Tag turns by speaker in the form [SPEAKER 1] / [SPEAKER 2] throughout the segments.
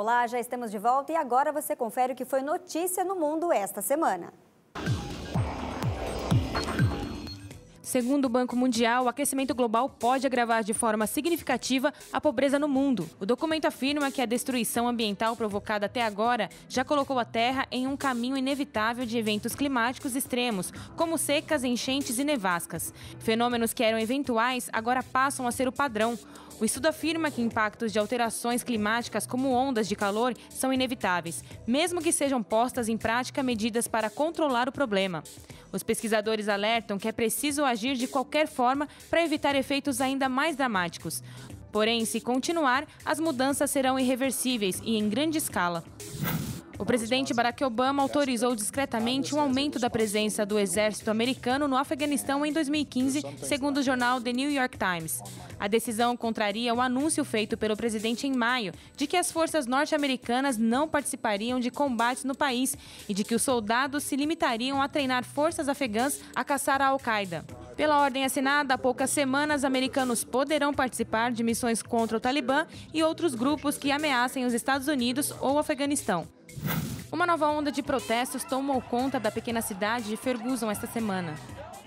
[SPEAKER 1] Olá, já estamos de volta e agora você confere o que foi notícia no mundo esta semana.
[SPEAKER 2] Segundo o Banco Mundial, o aquecimento global pode agravar de forma significativa a pobreza no mundo. O documento afirma que a destruição ambiental provocada até agora já colocou a Terra em um caminho inevitável de eventos climáticos extremos, como secas, enchentes e nevascas. Fenômenos que eram eventuais agora passam a ser o padrão. O estudo afirma que impactos de alterações climáticas, como ondas de calor, são inevitáveis, mesmo que sejam postas em prática medidas para controlar o problema. Os pesquisadores alertam que é preciso agir de qualquer forma para evitar efeitos ainda mais dramáticos. Porém, se continuar, as mudanças serão irreversíveis e em grande escala. O presidente Barack Obama autorizou discretamente um aumento da presença do exército americano no Afeganistão em 2015, segundo o jornal The New York Times. A decisão contraria o anúncio feito pelo presidente em maio de que as forças norte-americanas não participariam de combates no país e de que os soldados se limitariam a treinar forças afegãs a caçar a Al-Qaeda. Pela ordem assinada, há poucas semanas, americanos poderão participar de missões contra o Talibã e outros grupos que ameacem os Estados Unidos ou o Afeganistão. Uma nova onda de protestos tomou conta da pequena cidade de Ferguson esta semana.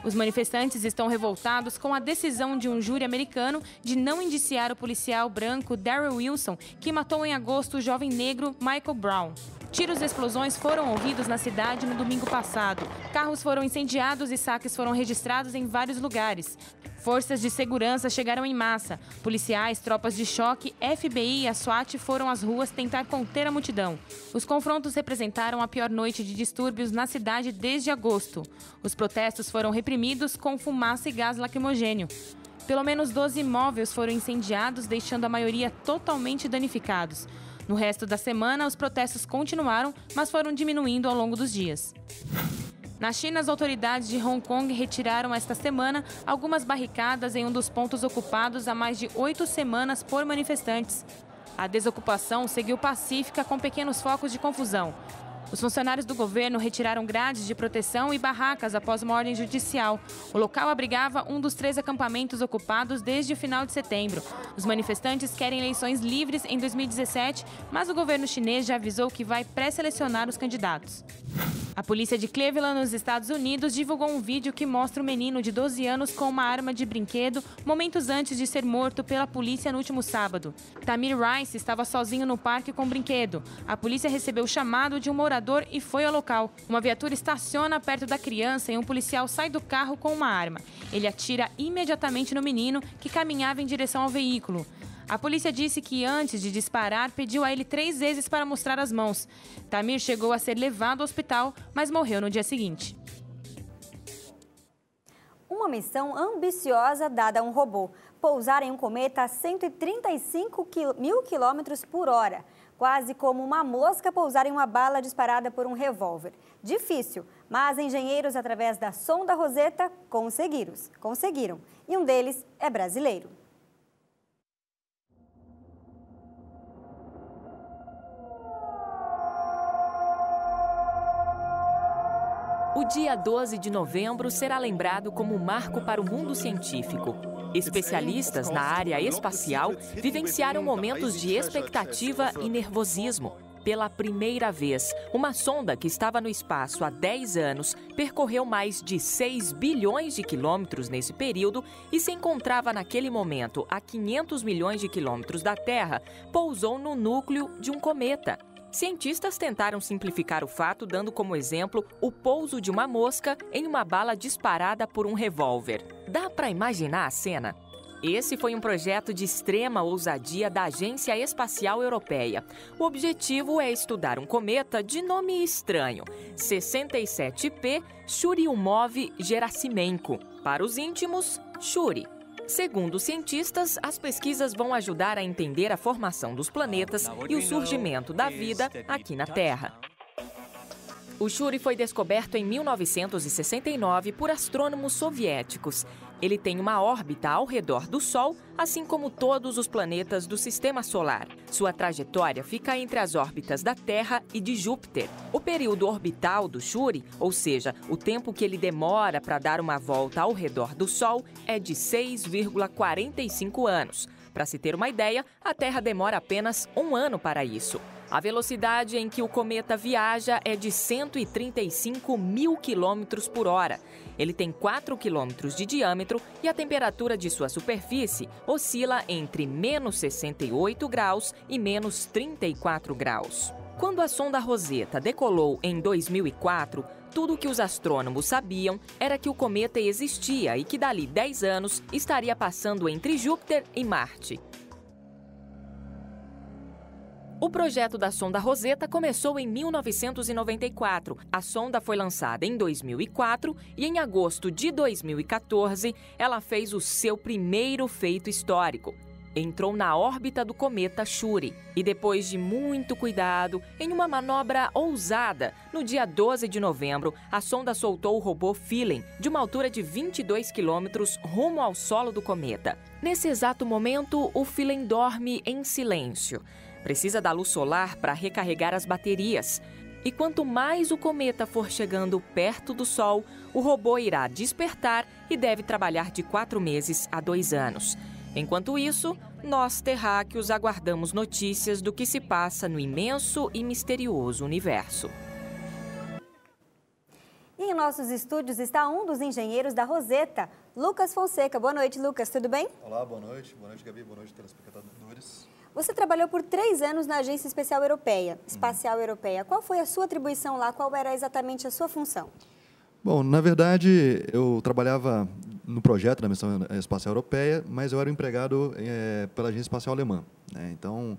[SPEAKER 2] Os manifestantes estão revoltados com a decisão de um júri americano de não indiciar o policial branco Daryl Wilson, que matou em agosto o jovem negro Michael Brown. Tiros e explosões foram ouvidos na cidade no domingo passado. Carros foram incendiados e saques foram registrados em vários lugares. Forças de segurança chegaram em massa. Policiais, tropas de choque, FBI e a SWAT foram às ruas tentar conter a multidão. Os confrontos representaram a pior noite de distúrbios na cidade desde agosto. Os protestos foram reprimidos com fumaça e gás lacrimogênio. Pelo menos 12 imóveis foram incendiados, deixando a maioria totalmente danificados. No resto da semana, os protestos continuaram, mas foram diminuindo ao longo dos dias. Na China, as autoridades de Hong Kong retiraram esta semana algumas barricadas em um dos pontos ocupados há mais de oito semanas por manifestantes. A desocupação seguiu pacífica com pequenos focos de confusão. Os funcionários do governo retiraram grades de proteção e barracas após uma ordem judicial. O local abrigava um dos três acampamentos ocupados desde o final de setembro. Os manifestantes querem eleições livres em 2017, mas o governo chinês já avisou que vai pré-selecionar os candidatos. A polícia de Cleveland, nos Estados Unidos, divulgou um vídeo que mostra um menino de 12 anos com uma arma de brinquedo momentos antes de ser morto pela polícia no último sábado. Tamir Rice estava sozinho no parque com o brinquedo. A polícia recebeu o chamado de um morador e foi ao local. Uma viatura estaciona perto da criança e um policial sai do carro com uma arma. Ele atira imediatamente no menino que caminhava em direção ao veículo. A polícia disse que antes de disparar, pediu a ele três vezes para mostrar as mãos. Tamir chegou a ser levado ao hospital, mas morreu no dia seguinte.
[SPEAKER 1] Uma missão ambiciosa dada a um robô: pousar em um cometa a 135 mil quilômetros por hora quase como uma mosca pousar em uma bala disparada por um revólver. Difícil, mas engenheiros, através da sonda Rosetta, conseguiram. conseguiram. E um deles é brasileiro.
[SPEAKER 3] O dia 12 de novembro será lembrado como um marco para o mundo científico. Especialistas na área espacial vivenciaram momentos de expectativa e nervosismo. Pela primeira vez, uma sonda que estava no espaço há 10 anos percorreu mais de 6 bilhões de quilômetros nesse período e se encontrava naquele momento a 500 milhões de quilômetros da Terra, pousou no núcleo de um cometa. Cientistas tentaram simplificar o fato dando como exemplo o pouso de uma mosca em uma bala disparada por um revólver. Dá para imaginar a cena? Esse foi um projeto de extrema ousadia da Agência Espacial Europeia. O objetivo é estudar um cometa de nome estranho, 67P Churyumov-Gerasimenko, para os íntimos, Shuri. Segundo os cientistas, as pesquisas vão ajudar a entender a formação dos planetas e o surgimento da vida aqui na Terra. O Shuri foi descoberto em 1969 por astrônomos soviéticos. Ele tem uma órbita ao redor do Sol, assim como todos os planetas do sistema solar. Sua trajetória fica entre as órbitas da Terra e de Júpiter. O período orbital do Shuri, ou seja, o tempo que ele demora para dar uma volta ao redor do Sol, é de 6,45 anos. Para se ter uma ideia, a Terra demora apenas um ano para isso. A velocidade em que o cometa viaja é de 135 mil quilômetros por hora. Ele tem 4 quilômetros de diâmetro e a temperatura de sua superfície oscila entre menos 68 graus e menos 34 graus. Quando a sonda Rosetta decolou em 2004, tudo o que os astrônomos sabiam era que o cometa existia e que dali 10 anos estaria passando entre Júpiter e Marte. O projeto da sonda Rosetta começou em 1994. A sonda foi lançada em 2004 e, em agosto de 2014, ela fez o seu primeiro feito histórico. Entrou na órbita do cometa Shuri e, depois de muito cuidado, em uma manobra ousada, no dia 12 de novembro, a sonda soltou o robô Philen de uma altura de 22 quilômetros rumo ao solo do cometa. Nesse exato momento, o Philen dorme em silêncio precisa da luz solar para recarregar as baterias. E quanto mais o cometa for chegando perto do Sol, o robô irá despertar e deve trabalhar de quatro meses a dois anos. Enquanto isso, nós terráqueos aguardamos notícias do que se passa no imenso e misterioso universo.
[SPEAKER 1] E em nossos estúdios está um dos engenheiros da Roseta, Lucas Fonseca. Boa noite, Lucas, tudo bem?
[SPEAKER 4] Olá, boa noite. Boa noite, Gabi. Boa noite, telespectadores.
[SPEAKER 1] Você trabalhou por três anos na Agência Especial Europeia, Espacial Europeia. Qual foi a sua atribuição lá? Qual era exatamente a sua função?
[SPEAKER 4] Bom, na verdade, eu trabalhava no projeto da Missão Espacial Europeia, mas eu era empregado é, pela Agência Espacial Alemã. Né? Então,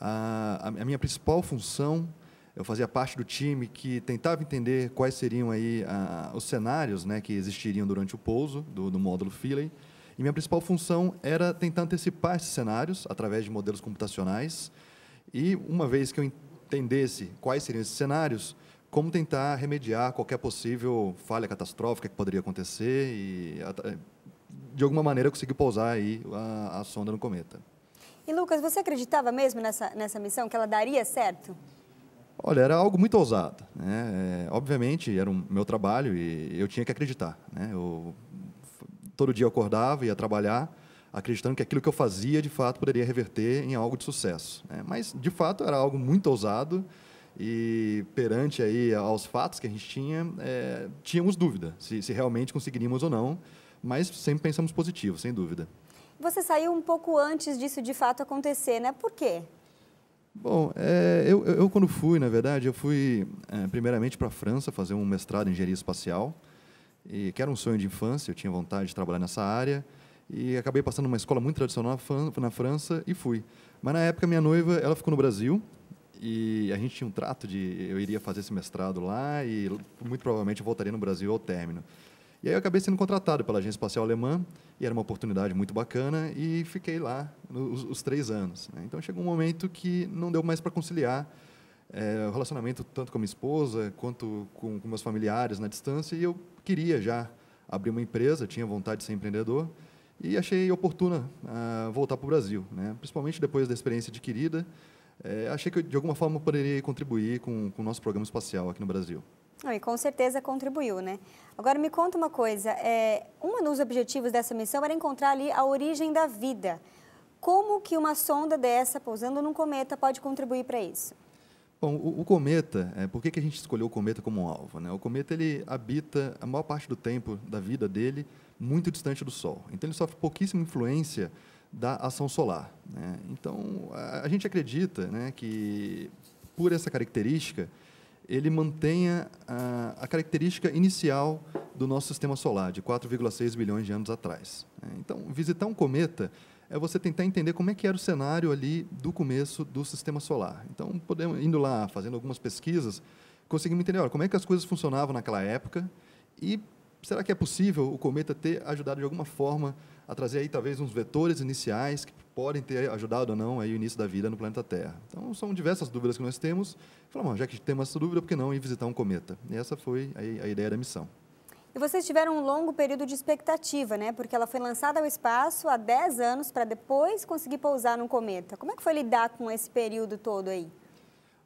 [SPEAKER 4] a, a, minha principal função, eu fazia parte do time que tentava entender quais seriam aí a, os cenários né, que existiriam durante o pouso do, do módulo Philae, e minha principal função era tentar antecipar esses cenários através de modelos computacionais. E uma vez que eu entendesse quais seriam esses cenários, como tentar remediar qualquer possível falha catastrófica que poderia acontecer e de alguma maneira conseguir pousar aí a, a sonda no cometa.
[SPEAKER 1] E Lucas, você acreditava mesmo nessa, nessa missão que ela daria certo?
[SPEAKER 4] Olha, era algo muito ousado. Né? É, obviamente, era o um, meu trabalho e eu tinha que acreditar. Né? Eu todo dia eu acordava, ia trabalhar, acreditando que aquilo que eu fazia, de fato, poderia reverter em algo de sucesso. Né? Mas, de fato, era algo muito ousado e, perante aí aos fatos que a gente tinha, é, tínhamos dúvida se, se realmente conseguiríamos ou não, mas sempre pensamos positivo, sem dúvida.
[SPEAKER 1] Você saiu um pouco antes disso de fato acontecer, né? Por quê?
[SPEAKER 4] Bom, é, eu, eu, quando fui, na verdade, eu fui é, primeiramente para a França fazer um mestrado em engenharia espacial e que era um sonho de infância, eu tinha vontade de trabalhar nessa área e acabei passando uma escola muito tradicional na França e fui. Mas na época minha noiva, ela ficou no Brasil e a gente tinha um trato de eu iria fazer esse mestrado lá e muito provavelmente voltaria no Brasil ao término. E aí eu acabei sendo contratado pela agência espacial alemã e era uma oportunidade muito bacana e fiquei lá os, os três anos. Né? Então chegou um momento que não deu mais para conciliar é, relacionamento tanto com a minha esposa quanto com, com meus familiares na distância e eu queria já abrir uma empresa, tinha vontade de ser empreendedor e achei oportuna uh, voltar para o Brasil, né? principalmente depois da experiência adquirida. É, achei que de alguma forma poderia contribuir com, com o nosso programa espacial aqui no Brasil.
[SPEAKER 1] Ah, e com certeza contribuiu, né? Agora me conta uma coisa, é, um dos objetivos dessa missão era encontrar ali a origem da vida. Como que uma sonda dessa pousando num cometa pode contribuir para isso?
[SPEAKER 4] Bom, o, o cometa, é, por que, que a gente escolheu o cometa como um alvo? Né? O cometa ele habita a maior parte do tempo da vida dele muito distante do Sol. Então ele sofre pouquíssima influência da ação solar. Né? Então a, a, gente acredita né, que por essa característica ele mantenha a, a característica inicial do nosso sistema solar de 4,6 bilhões de anos atrás. Né? Então visitar um cometa é você tentar entender como é que era o cenário ali do começo do sistema solar. Então, podemos, indo lá, fazendo algumas pesquisas, conseguimos entender olha, como é que as coisas funcionavam naquela época e será que é possível o cometa ter ajudado de alguma forma a trazer aí talvez uns vetores iniciais que podem ter ajudado ou não aí o início da vida no planeta Terra. Então são diversas dúvidas que nós temos. Falamos, já que temos essa dúvida, por que não ir visitar um cometa? E essa foi a, a ideia da missão.
[SPEAKER 1] E vocês tiveram um longo período de expectativa, né? Porque ela foi lançada ao espaço há 10 anos para depois conseguir pousar num cometa. Como é que foi lidar com esse período todo aí?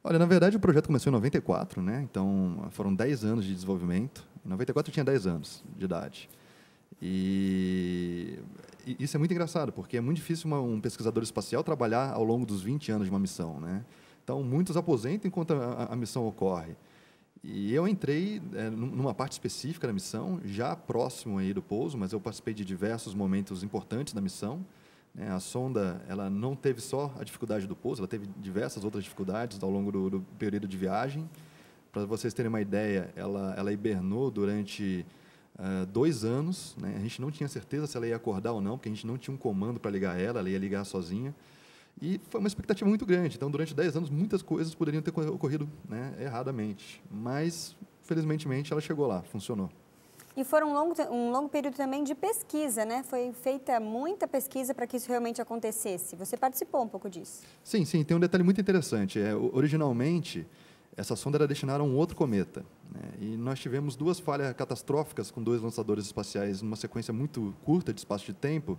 [SPEAKER 4] Olha, na verdade o projeto começou em 94, né? Então foram 10 anos de desenvolvimento. Em 94 eu tinha 10 anos de idade. E isso é muito engraçado, porque é muito difícil uma, um pesquisador espacial trabalhar ao longo dos 20 anos de uma missão, né? Então muitos aposentam enquanto a, a missão ocorre. E eu entrei é, numa parte específica da missão, já próximo aí do pouso, mas eu participei de diversos momentos importantes da missão. Né? a sonda ela não teve só a dificuldade do pouso, ela teve diversas outras dificuldades ao longo do, do período de viagem. Para vocês terem uma ideia, ela, ela hibernou durante uh, dois anos. Né? A gente não tinha certeza se ela ia acordar ou não, porque a gente não tinha um comando para ligar ela, ela ia ligar sozinha. E foi uma expectativa muito grande. Então, durante 10 anos, muitas coisas poderiam ter ocorrido né, erradamente. Mas, felizmente, ela chegou lá, funcionou.
[SPEAKER 1] E foi um longo, um longo período também de pesquisa, né? Foi feita muita pesquisa para que isso realmente acontecesse. Você participou um pouco disso?
[SPEAKER 4] Sim, sim. Tem um detalhe muito interessante. É, originalmente, essa sonda era destinada a um outro cometa. Né? E nós tivemos duas falhas catastróficas com dois lançadores espaciais numa sequência muito curta de espaço de tempo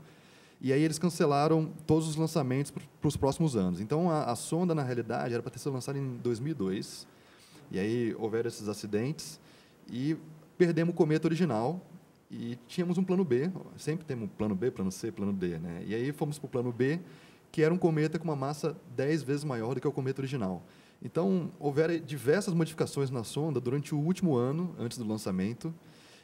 [SPEAKER 4] e aí eles cancelaram todos os lançamentos para os próximos anos. Então a, a sonda, na realidade, era para ter sido lançada em 2002. E aí houveram esses acidentes e perdemos o cometa original e tínhamos um plano B. Sempre temos um plano B, plano C, plano D. Né? E aí fomos para o plano B, que era um cometa com uma massa 10 vezes maior do que o cometa original. Então, houveram diversas modificações na sonda durante o último ano, antes do lançamento,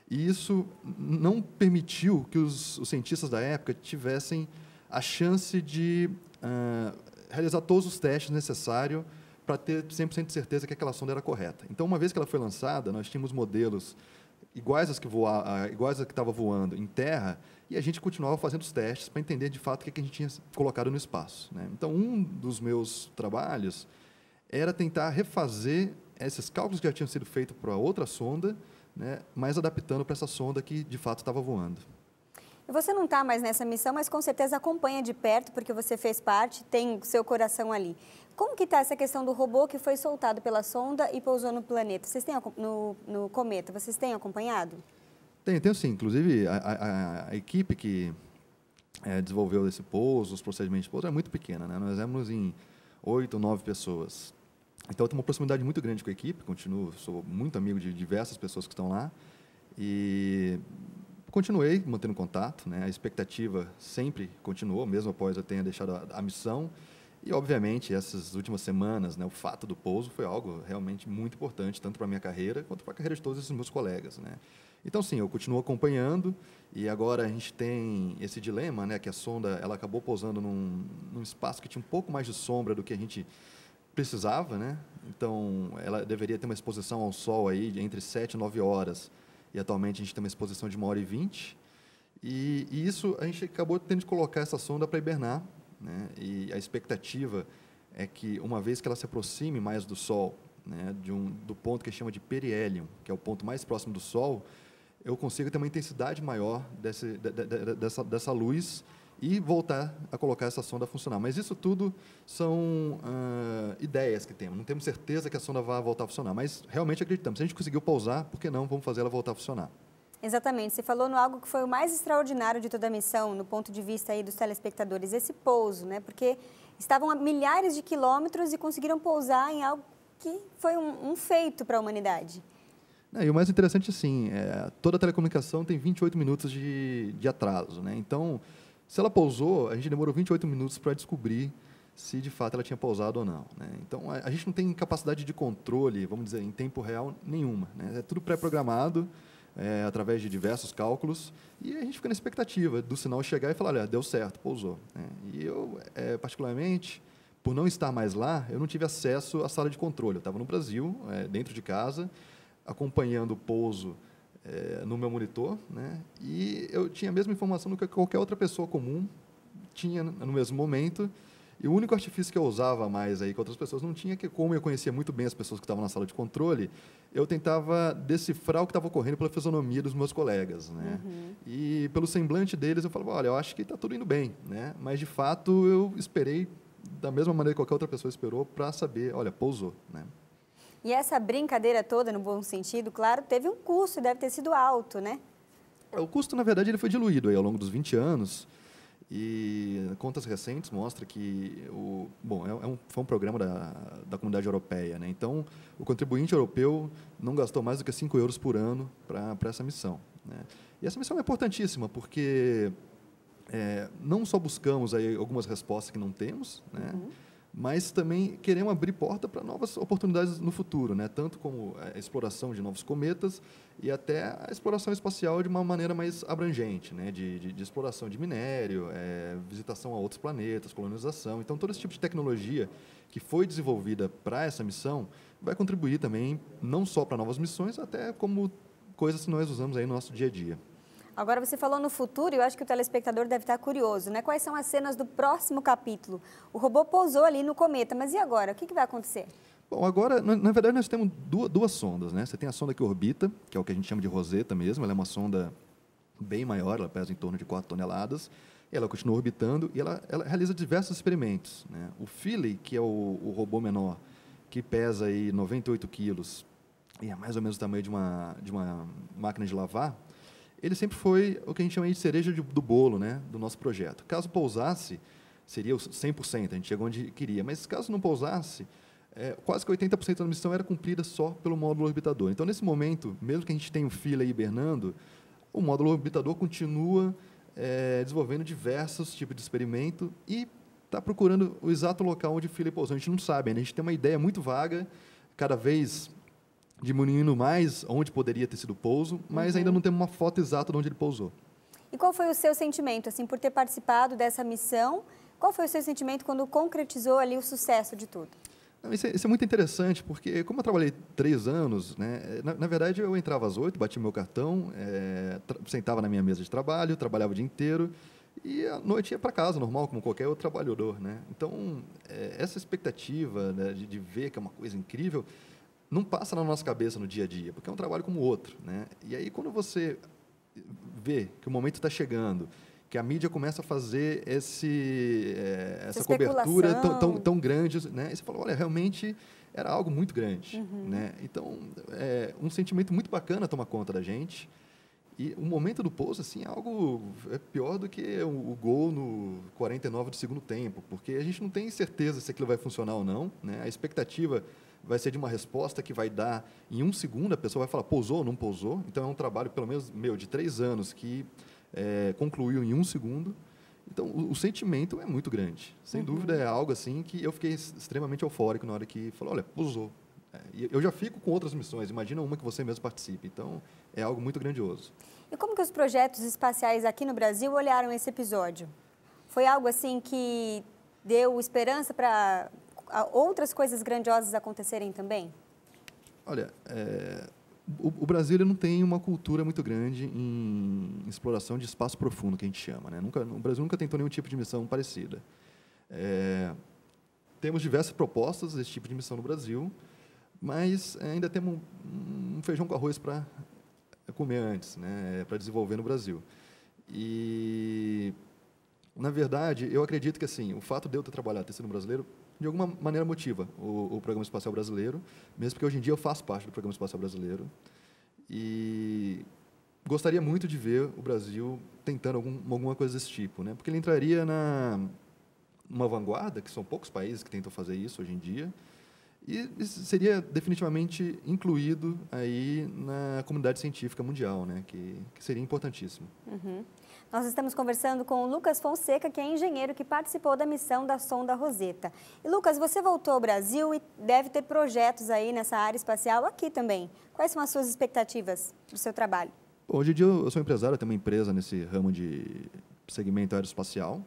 [SPEAKER 4] e isso não permitiu que os, os cientistas da época tivessem a chance de uh, realizar todos os testes necessários para ter 100% de certeza que aquela sonda era correta. Então, uma vez que ela foi lançada, nós tínhamos modelos iguais às que voa, ah, iguais às que estava voando em terra, e a gente continuava fazendo os testes para entender de fato o que a gente tinha colocado no espaço. Né? Então, um dos meus trabalhos era tentar refazer esses cálculos que já tinham sido feitos para outra sonda né, mas adaptando para essa sonda que de fato estava voando.
[SPEAKER 1] Você não está mais nessa missão, mas com certeza acompanha de perto, porque você fez parte, tem seu coração ali. Como que está essa questão do robô que foi soltado pela sonda e pousou no planeta? Vocês têm no, no cometa? Vocês têm acompanhado?
[SPEAKER 4] Tem, tem sim. Inclusive a, a, a equipe que é, desenvolveu esse pouso, os procedimentos de pouso é muito pequena, né? Nós éramos em oito, nove pessoas. Então eu tenho uma proximidade muito grande com a equipe, continuo, sou muito amigo de diversas pessoas que estão lá e continuei mantendo contato, né? A expectativa sempre continuou, mesmo após eu tenha deixado a, a missão. E obviamente essas últimas semanas, né, o fato do pouso foi algo realmente muito importante tanto para minha carreira quanto para a carreira de todos esses meus colegas, né? Então sim, eu continuo acompanhando e agora a gente tem esse dilema, né, que a sonda ela acabou pousando num, num espaço que tinha um pouco mais de sombra do que a gente precisava, né? Então, ela deveria ter uma exposição ao sol aí entre 7 e 9 horas. E atualmente a gente tem uma exposição de 1 hora e 20. E, e isso a gente acabou tendo de colocar essa sonda para hibernar, né? E a expectativa é que uma vez que ela se aproxime mais do sol, né, de um do ponto que chama de perihélion, que é o ponto mais próximo do sol, eu consigo ter uma intensidade maior desse, de, de, de, dessa, dessa luz e voltar a colocar essa sonda a funcionar. Mas isso tudo são ah, ideias que temos. Não temos certeza que a sonda vai voltar a funcionar, mas realmente acreditamos. Se a gente conseguiu pousar, por que não vamos fazer ela voltar a funcionar?
[SPEAKER 1] Exatamente. Você falou no algo que foi o mais extraordinário de toda a missão, no ponto de vista aí dos telespectadores, esse pouso, né? Porque estavam a milhares de quilômetros e conseguiram pousar em algo que foi um, um feito para a humanidade.
[SPEAKER 4] É, e o mais interessante, sim, é, toda a telecomunicação tem 28 minutos de, de atraso, né? Então, se ela pousou, a gente demorou 28 minutos para descobrir se de fato ela tinha pousado ou não. Né? Então a, a, gente não tem capacidade de controle, vamos dizer, em tempo real nenhuma. Né? É tudo pré-programado é, através de diversos cálculos e a gente fica na expectativa do sinal chegar e falar, olha, deu certo, pousou. Né? E eu, é, particularmente, por não estar mais lá, eu não tive acesso à sala de controle. Eu estava no Brasil, é, dentro de casa, acompanhando o pouso é, no meu monitor, né? E eu tinha a mesma informação do que qualquer outra pessoa comum tinha no mesmo momento. E o único artifício que eu usava mais aí que outras pessoas não tinha, que como eu conhecia muito bem as pessoas que estavam na sala de controle, eu tentava decifrar o que estava ocorrendo pela fisionomia dos meus colegas, né? Uhum. E pelo semblante deles eu falava, olha, eu acho que está tudo indo bem, né? Mas de fato eu esperei da mesma maneira que qualquer outra pessoa esperou para saber, olha, pousou, né?
[SPEAKER 1] E essa brincadeira toda, no bom sentido, claro, teve um custo e deve ter sido alto, né?
[SPEAKER 4] É, o custo, na verdade, ele foi diluído aí ao longo dos 20 anos. E contas recentes mostram que o, bom, é, é, um, foi um programa da, da comunidade europeia. Né? Então, o contribuinte europeu não gastou mais do que 5 euros por ano para essa missão. Né? E essa missão é importantíssima, porque é, não só buscamos aí algumas respostas que não temos, né? Uhum mas também queremos abrir porta para novas oportunidades no futuro, né? tanto como a exploração de novos cometas e até a exploração espacial de uma maneira mais abrangente, né? de, de, de exploração de minério, é, visitação a outros planetas, colonização. Então, todo esse tipo de tecnologia que foi desenvolvida para essa missão vai contribuir também não só para novas missões, até como coisas que nós usamos aí no nosso dia a dia.
[SPEAKER 1] Agora, você falou no futuro, e eu acho que o telespectador deve estar curioso, né? Quais são as cenas do próximo capítulo? O robô pousou ali no cometa, mas e agora? O que, que vai acontecer?
[SPEAKER 4] Bom, agora, na verdade, nós temos duas, duas, sondas, né? Você tem a sonda que orbita, que é o que a gente chama de Roseta mesmo, ela é uma sonda bem maior, ela pesa em torno de 4 toneladas, ela continua orbitando e ela, ela realiza diversos experimentos, né? O Philly, que é o, o robô menor, que pesa aí 98 quilos e é mais ou menos o tamanho de uma, de uma máquina de lavar, ele sempre foi o que a gente chama de cereja de, do bolo né, do nosso projeto. Caso pousasse, seria 100%, a gente chegou onde queria, mas caso não pousasse, é, quase que 80% da missão era cumprida só pelo módulo orbitador. Então, nesse momento, mesmo que a gente tenha o Fila hibernando, o módulo orbitador continua é, desenvolvendo diversos tipos de experimento e está procurando o exato local onde o Fila pousou. A gente não sabe a gente tem uma ideia muito vaga, cada vez diminuindo mais onde poderia ter sido o pouso, mas uhum. ainda não temos uma foto exata de onde ele pousou.
[SPEAKER 1] E qual foi o seu sentimento, assim, por ter participado dessa missão? Qual foi o seu sentimento quando concretizou ali o sucesso de tudo?
[SPEAKER 4] Isso é, isso é, muito interessante, porque como eu trabalhei três anos, né, na, na verdade eu entrava às oito, batia meu cartão, é, sentava na minha mesa de trabalho, trabalhava o dia inteiro e à noite ia para casa, normal, como qualquer outro trabalhador. Né? Então, é, essa expectativa né, de, de ver que é uma coisa incrível, não passa na nossa cabeça no dia a dia, porque é um trabalho como o outro. Né? E aí, quando você vê que o momento está chegando, que a mídia começa a fazer esse, é, essa, essa cobertura tão, tão, tão, grande, né? e você fala, olha, realmente era algo muito grande. Uhum. Né? Então, é um sentimento muito bacana tomar conta da gente. E o momento do pouso, assim, é algo é pior do que o, o, gol no 49 do segundo tempo, porque a gente não tem certeza se aquilo vai funcionar ou não, né? A expectativa vai ser de uma resposta que vai dar em um segundo, a pessoa vai falar, pousou ou não pousou. Então, é um trabalho, pelo menos meu, de três anos, que é, concluiu em um segundo. Então, o, o sentimento é muito grande. Sem uhum. dúvida, é algo assim que eu fiquei extremamente eufórico na hora que falou, olha, pousou. É, e eu já fico com outras missões, imagina uma que você mesmo participe. Então, é algo muito grandioso.
[SPEAKER 1] E como que os projetos espaciais aqui no Brasil olharam esse episódio? Foi algo assim que deu esperança para outras coisas grandiosas acontecerem também?
[SPEAKER 4] Olha, é, o, o, Brasil não tem uma cultura muito grande em exploração de espaço profundo, que a gente chama. Né? Nunca, o Brasil nunca tentou nenhum tipo de missão parecida. É, temos diversas propostas desse tipo de missão no Brasil, mas ainda temos um, um feijão com arroz para comer antes, né? É, para desenvolver no Brasil. E, na verdade, eu acredito que assim, o fato de eu ter trabalhado, ter sido um brasileiro, de alguma maneira motiva o, o programa espacial brasileiro, mesmo que hoje em dia eu faço parte do programa espacial brasileiro. E gostaria muito de ver o Brasil tentando algum, alguma coisa desse tipo, né? Porque ele entraria na uma vanguarda, que são poucos países que tentam fazer isso hoje em dia, e seria definitivamente incluído aí na comunidade científica mundial, né? Que, que seria importantíssimo.
[SPEAKER 1] Uhum. Nós estamos conversando com o Lucas Fonseca, que é engenheiro que participou da missão da sonda Roseta. E Lucas, você voltou ao Brasil e deve ter projetos aí nessa área espacial aqui também. Quais são as suas expectativas do seu trabalho?
[SPEAKER 4] Hoje em dia eu sou empresário, eu tenho uma empresa nesse ramo de segmento aeroespacial.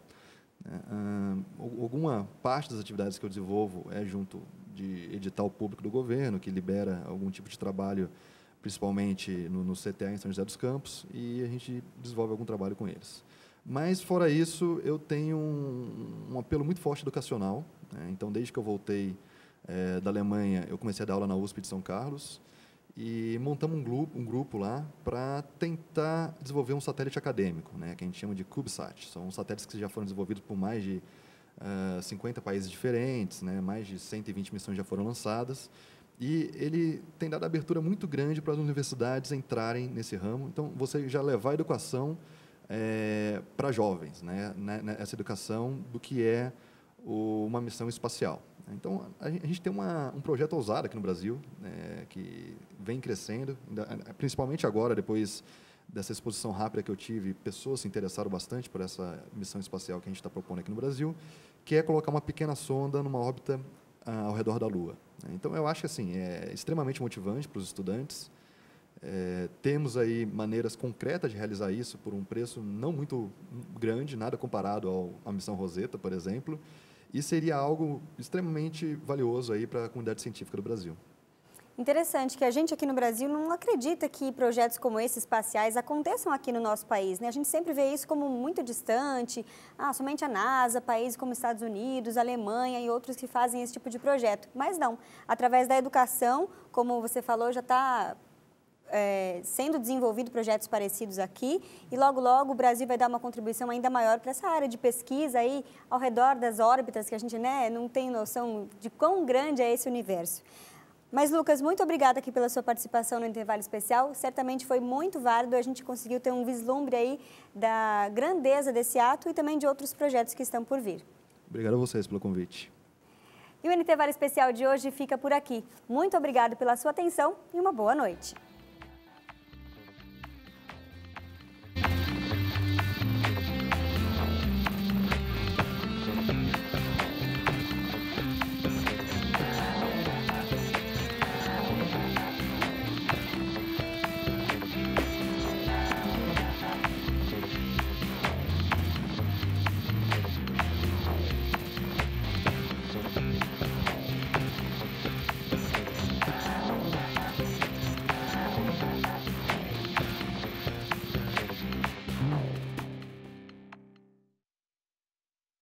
[SPEAKER 4] Uh, alguma parte das atividades que eu desenvolvo é junto de edital público do governo, que libera algum tipo de trabalho principalmente no, no CTA em São José dos Campos, e a gente desenvolve algum trabalho com eles. Mas, fora isso, eu tenho um, um apelo muito forte educacional. Né? Então, desde que eu voltei é, da Alemanha, eu comecei a dar aula na USP de São Carlos e montamos um grupo, um grupo lá para tentar desenvolver um satélite acadêmico, né? que a gente chama de CubeSat. São satélites que já foram desenvolvidos por mais de uh, eh, 50 países diferentes, né? mais de 120 missões já foram lançadas e ele tem dado abertura muito grande para as universidades entrarem nesse ramo. Então, você já levar a educação é, para jovens, né? Né, né? essa educação do que é o, uma missão espacial. Então, a gente tem uma, um projeto ousado aqui no Brasil, né, que vem crescendo, principalmente agora, depois dessa exposição rápida que eu tive, pessoas se interessaram bastante por essa missão espacial que a gente está propondo aqui no Brasil, que é colocar uma pequena sonda numa órbita ao redor da Lua. Né? Então, eu acho assim, é extremamente motivante para os estudantes. É, temos aí maneiras concretas de realizar isso por um preço não muito grande, nada comparado ao, à missão Rosetta, por exemplo, e seria algo extremamente valioso aí para a comunidade científica do Brasil.
[SPEAKER 1] Interessante que a gente aqui no Brasil não acredita que projetos como esses espaciais aconteçam aqui no nosso país, né? A gente sempre vê isso como muito distante, ah, somente a NASA, países como Estados Unidos, Alemanha e outros que fazem esse tipo de projeto. Mas não, através da educação, como você falou, já está é, sendo desenvolvido projetos parecidos aqui e logo, logo o Brasil vai dar uma contribuição ainda maior para essa área de pesquisa aí ao redor das órbitas que a gente né, não tem noção de quão grande é esse universo. Mas, Lucas, muito obrigada aqui pela sua participação no intervalo especial. Certamente foi muito válido. A gente conseguiu ter um vislumbre aí da grandeza desse ato e também de outros projetos que estão por vir.
[SPEAKER 4] Obrigado a vocês pelo convite.
[SPEAKER 1] E o intervalo especial de hoje fica por aqui. Muito obrigado pela sua atenção e uma boa noite.